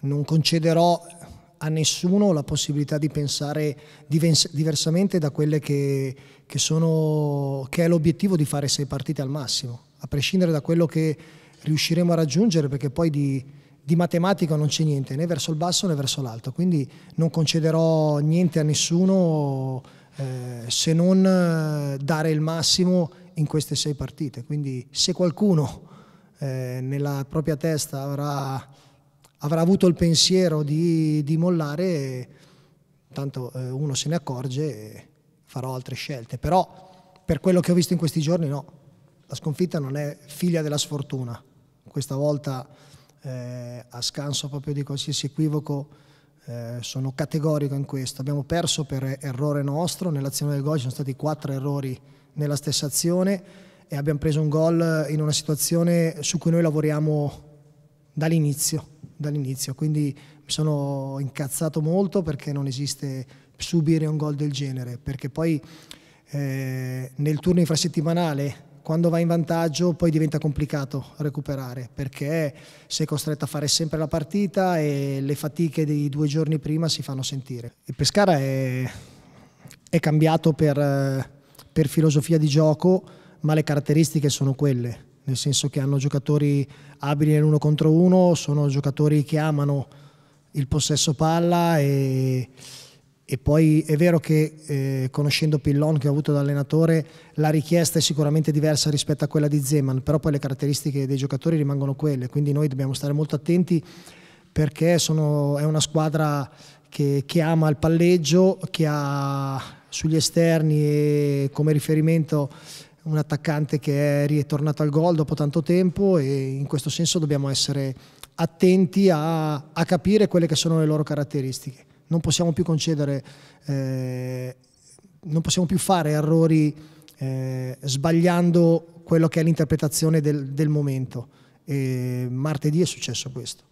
non concederò a nessuno la possibilità di pensare diversamente da quelle che, che, sono, che è l'obiettivo di fare sei partite al massimo, a prescindere da quello che riusciremo a raggiungere, perché poi di, di matematica non c'è niente, né verso il basso né verso l'alto, quindi non concederò niente a nessuno eh, se non eh, dare il massimo in queste sei partite. Quindi se qualcuno eh, nella propria testa avrà avrà avuto il pensiero di, di mollare, tanto eh, uno se ne accorge e farò altre scelte. Però per quello che ho visto in questi giorni no, la sconfitta non è figlia della sfortuna. Questa volta eh, a scanso proprio di qualsiasi equivoco eh, sono categorico in questo. Abbiamo perso per errore nostro, nell'azione del gol ci sono stati quattro errori nella stessa azione e abbiamo preso un gol in una situazione su cui noi lavoriamo dall'inizio dall'inizio, quindi mi sono incazzato molto perché non esiste subire un gol del genere, perché poi eh, nel turno infrasettimanale quando vai in vantaggio poi diventa complicato recuperare perché sei costretto a fare sempre la partita e le fatiche dei due giorni prima si fanno sentire. Il Pescara è, è cambiato per, per filosofia di gioco, ma le caratteristiche sono quelle nel senso che hanno giocatori abili nell'uno contro uno, sono giocatori che amano il possesso palla e, e poi è vero che eh, conoscendo Pillon che ho avuto da allenatore la richiesta è sicuramente diversa rispetto a quella di Zeman, però poi le caratteristiche dei giocatori rimangono quelle, quindi noi dobbiamo stare molto attenti perché sono, è una squadra che, che ama il palleggio, che ha sugli esterni e come riferimento un attaccante che è ritornato al gol dopo tanto tempo e in questo senso dobbiamo essere attenti a, a capire quelle che sono le loro caratteristiche. Non possiamo più concedere, eh, non possiamo più fare errori eh, sbagliando quello che è l'interpretazione del, del momento. E martedì è successo questo.